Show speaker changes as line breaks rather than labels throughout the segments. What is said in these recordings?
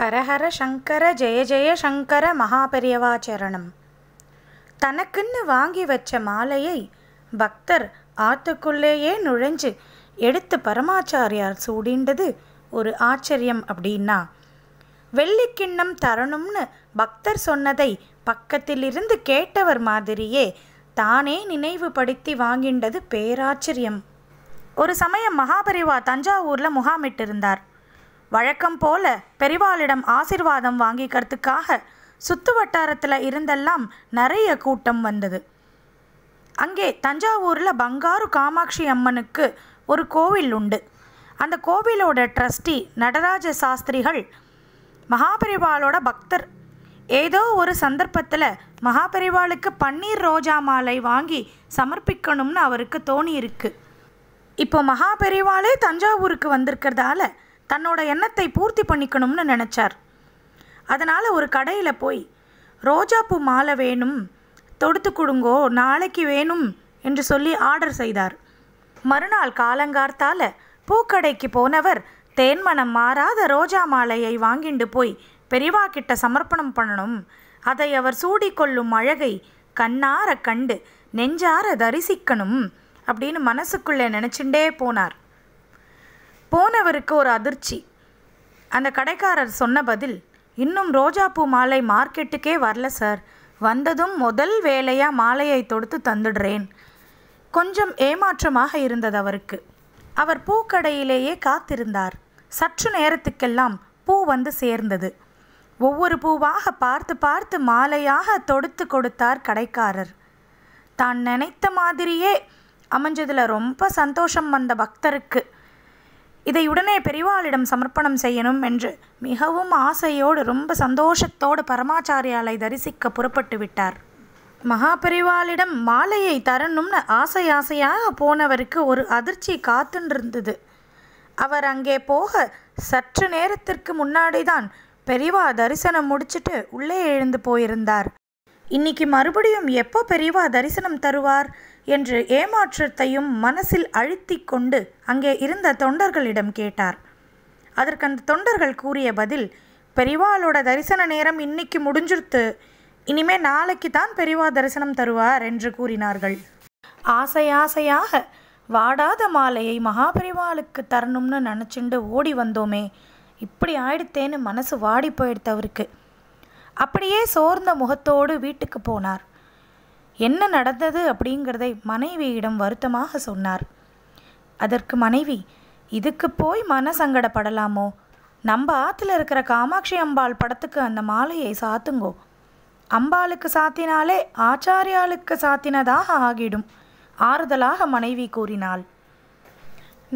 ஹரஹர சங்கர ஜெய ஜெய சங்கர மகாபெரியவா தனக்குன்னு வாங்கி வச்ச மாலையை பக்தர் ஆத்துக்குள்ளேயே நுழைஞ்சு எடுத்து பரமாச்சாரியார் சூடிண்டது ஒரு ஆச்சரியம் அப்படின்னா வெள்ளிக்கிண்ணம் தரணும்னு பக்தர் சொன்னதை பக்கத்திலிருந்து கேட்டவர் மாதிரியே தானே நினைவுபடுத்தி வாங்கின்றது பேராச்சரியம் ஒரு சமயம் மகாபரிவா தஞ்சாவூரில் முகாமிட்டிருந்தார் வழக்கம் போல பெரிவாளிடம் ஆசிர்வாதம் வாங்கிக்கிறதுக்காக சுத்து வட்டாரத்தில் இருந்தெல்லாம் நிறைய கூட்டம் வந்தது அங்கே தஞ்சாவூரில் பங்காரு காமாட்சி அம்மனுக்கு ஒரு கோவில் உண்டு அந்த கோவிலோட ட்ரஸ்டி நடராஜ சாஸ்திரிகள் மகாபெரிவாளோட பக்தர் ஏதோ ஒரு சந்தர்ப்பத்தில் மகாபெரிவாளுக்கு பன்னீர் ரோஜா மாலை வாங்கி சமர்ப்பிக்கணும்னு அவருக்கு தோணி இருக்கு இப்போ மகாபெரிவாளே தஞ்சாவூருக்கு வந்திருக்கிறதால தன்னோட எண்ணத்தை பூர்த்தி பண்ணிக்கணும்னு நினச்சார் அதனால் ஒரு கடையில் போய் ரோஜாப்பூ மாலை வேணும் தொடுத்து கொடுங்கோ நாளைக்கு வேணும் என்று சொல்லி ஆர்டர் செய்தார் மறுநாள் காலங்கார்த்தால பூக்கடைக்கு போனவர் தேன்மனம் மாறாத ரோஜா மாலையை வாங்கிண்டு போய் பெரியவா கிட்ட சமர்ப்பணம் பண்ணணும் அதை அவர் சூடிக்கொள்ளும் அழகை கண்ணார கண்டு நெஞ்சார தரிசிக்கணும் அப்படின்னு மனசுக்குள்ளே நினச்சிண்டே போனார் போனவருக்கு ஒரு அதிர்ச்சி அந்த கடைக்காரர் சொன்ன பதில் இன்னும் ரோஜாப்பூ மாலை மார்க்கெட்டுக்கே வரல சார் வந்ததும் முதல் வேலையாக மாலையை தொடுத்து தந்துடுறேன் கொஞ்சம் ஏமாற்றமாக இருந்தது அவருக்கு அவர் பூக்கடையிலேயே காத்திருந்தார் சற்று நேரத்துக்கெல்லாம் பூ வந்து சேர்ந்தது ஒவ்வொரு பூவாக பார்த்து பார்த்து மாலையாக தொடுத்து கொடுத்தார் கடைக்காரர் தான் நினைத்த மாதிரியே அமைஞ்சதில் ரொம்ப சந்தோஷம் வந்த பக்தருக்கு இதை உடனே பெரிவாளிடம் சமர்ப்பணம் செய்யணும் என்று மிகவும் ஆசையோடு ரொம்ப சந்தோஷத்தோடு பரமாச்சாரியாலை தரிசிக்க புறப்பட்டு விட்டார் மகா பெரிவாளிடம் மாலையை தரணும்னு ஆசை ஆசையாக போனவருக்கு ஒரு அதிர்ச்சி காத்துருந்தது அவர் அங்கே போக சற்று நேரத்திற்கு முன்னாடி தான் பெரிவா தரிசனம் முடிச்சிட்டு உள்ளே எழுந்து போயிருந்தார் இன்னைக்கு மறுபடியும் எப்போ பெரியவா தரிசனம் தருவார் என்று ஏமாற்றத்தையும் மனசில் அழுத்தி கொண்டு அங்கே இருந்த தொண்டர்களிடம் கேட்டார் அதற்கு அந்த தொண்டர்கள் கூறிய பதில் பெரியவாளோட தரிசன நேரம் இன்னைக்கு முடிஞ்சிருத்து இனிமே நாளைக்கு தான் பெரியவா தரிசனம் தருவார் என்று கூறினார்கள் ஆசையாசையாக வாடாத மாலையை மகாபெரிவாளுக்கு தரணும்னு நினச்சிண்டு ஓடி வந்தோமே இப்படி ஆயிடுத்தேன்னு மனசு வாடி போயிடுத்தவருக்கு அப்படியே சோர்ந்த முகத்தோடு வீட்டுக்கு போனார் என்ன நடந்தது அப்படிங்கிறதை மனைவியிடம் வருத்தமாக சொன்னார் அதற்கு மனைவி இதுக்கு போய் மன சங்கடப்படலாமோ நம்ம ஆற்றுல இருக்கிற காமாட்சி அம்பாள் படத்துக்கு அந்த மாலையை சாத்துங்கோ அம்பாளுக்கு சாத்தினாலே ஆச்சாரியாளுக்கு சாத்தினதாக ஆகிடும் ஆறுதலாக மனைவி கூறினாள்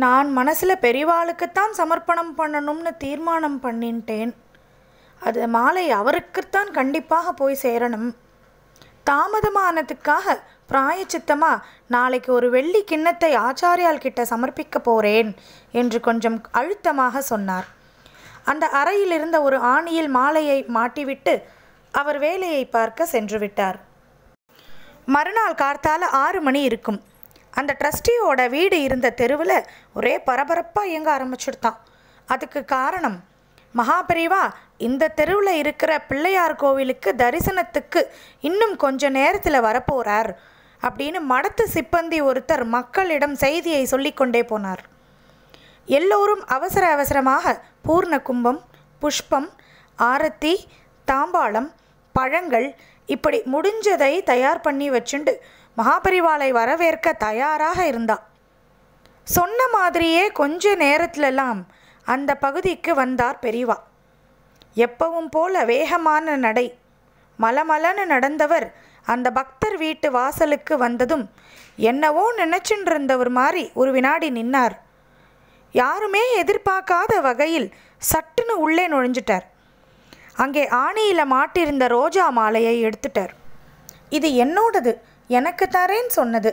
நான் மனசில் பெரிவாளுக்குத்தான் சமர்ப்பணம் பண்ணணும்னு தீர்மானம் பண்ணிட்டேன் அது மாலை அவருக்குத்தான் கண்டிப்பாக போய் சேரணும் தாமதமானதுக்காக பிராயச்சித்தமா நாளைக்கு ஒரு வெள்ளி கிண்ணத்தை ஆச்சாரியால் கிட்ட சமர்ப்பிக்க போறேன் என்று கொஞ்சம் அழுத்தமாக சொன்னார் அந்த அறையில் இருந்த ஒரு ஆணியில் மாலையை மாட்டிவிட்டு அவர் வேலையை பார்க்க சென்று விட்டார் மறுநாள் கார்த்தால ஆறு மணி இருக்கும் அந்த ட்ரஸ்டியோட வீடு இருந்த தெருவில் ஒரே பரபரப்பாக இயங்க ஆரம்பிச்சிடுதான் அதுக்கு காரணம் மகாபிரிவா இந்த தெருவில் இருக்கிற பிள்ளையார் கோவிலுக்கு தரிசனத்துக்கு இன்னும் கொஞ்ச நேரத்தில் வரப்போகிறார் அப்படின்னு மடத்து சிப்பந்தி ஒருத்தர் மக்களிடம் செய்தியை சொல்லிக்கொண்டே போனார் எல்லோரும் அவசர அவசரமாக பூர்ண கும்பம் புஷ்பம் ஆரத்தி தாம்பாளம் பழங்கள் இப்படி முடிஞ்சதை தயார் பண்ணி வச்சுண்டு மகாபரிவாலை வரவேற்க தயாராக இருந்தா சொன்ன மாதிரியே கொஞ்ச நேரத்திலெல்லாம் அந்த பகுதிக்கு வந்தார் பெரிவா எப்பவும் போல வேகமான நடை மலமலன்னு நடந்தவர் அந்த பக்தர் வீட்டு வாசலுக்கு வந்ததும் என்னவோ நினைச்சின்றிருந்தவர் இருந்தவர் மாதிரி ஒரு வினாடி நின்னார் யாருமே எதிர்பார்க்காத வகையில் சட்டுன்னு உள்ளே நுழைஞ்சிட்டார் அங்கே ஆணியில் மாட்டிருந்த ரோஜா மாலையை எடுத்துட்டார் இது என்னோடது எனக்கு தரேன்னு சொன்னது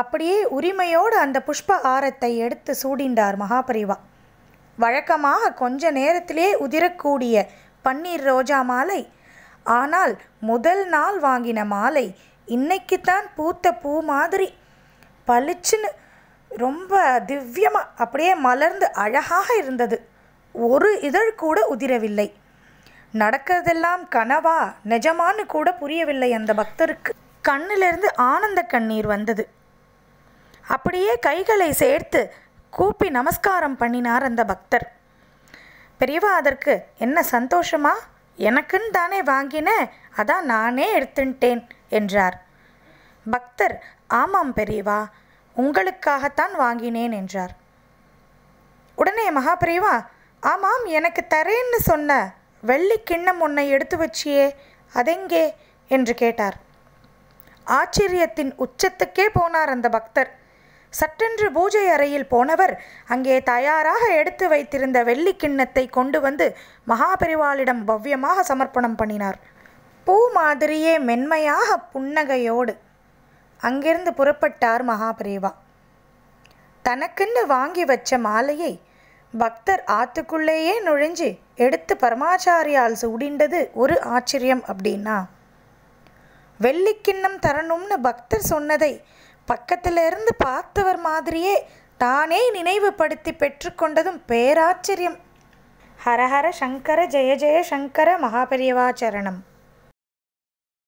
அப்படியே உரிமையோடு அந்த புஷ்ப ஆரத்தை எடுத்து சூடிண்டார் மகாபரிவா வழக்கமாக கொஞ்ச நேரத்திலே உதிரக்கூடிய பன்னீர் ரோஜா மாலை ஆனால் முதல் நாள் வாங்கின மாலை இன்னைக்குத்தான் பூத்த பூ மாதிரி பளிச்சுன்னு ரொம்ப திவ்யமாக அப்படியே மலர்ந்து அழகாக இருந்தது ஒரு இதழ் கூட உதிரவில்லை நடக்கிறதெல்லாம் கனவா நிஜமானு கூட புரியவில்லை அந்த பக்தருக்கு கண்ணிலிருந்து ஆனந்த கண்ணீர் வந்தது அப்படியே கைகளை சேர்த்து கூப்பி நமஸ்காரம் பண்ணினார் அந்த பக்தர் பெரியவா அதற்கு என்ன சந்தோஷமா எனக்குன்னு தானே வாங்கினேன் அதான் நானே எடுத்துட்டேன் என்றார் பக்தர் ஆமாம் பெரியவா உங்களுக்காகத்தான் வாங்கினேன் என்றார் உடனே மகாபிரியவா ஆமாம் எனக்கு தரேன்னு சொன்ன வெள்ளி கிண்ணம் உன்னை எடுத்து வச்சியே அதெங்கே என்று கேட்டார் ஆச்சரியத்தின் உச்சத்துக்கே போனார் அந்த பக்தர் சட்டென்று பூஜை அறையில் போனவர் அங்கே தயாராக எடுத்து வைத்திருந்த வெள்ளி கிண்ணத்தை கொண்டு வந்து மகாபெரிவாளிடம் பவ்யமாக சமர்ப்பணம் பண்ணினார் பூ மாதிரியே மென்மையாக புன்னகையோடு அங்கிருந்து புறப்பட்டார் மகாபெரிவா தனக்குன்னு வாங்கி வச்ச மாலையை பக்தர் ஆத்துக்குள்ளேயே நுழைஞ்சு எடுத்து பரமாச்சாரியால் சூடிண்டது ஒரு ஆச்சரியம் அப்படின்னா வெள்ளிக்கிண்ணம் தரணும்னு பக்தர் சொன்னதை பக்கத்தில் இருந்து பார்த்தவர் மாதிரியே தானே நினைவுபடுத்தி பெற்றுக்கொண்டதும் பேராச்சரியம் ஹரஹர சங்கர ஜெய ஜெய சங்கர மகாபரியவாச்சரணம்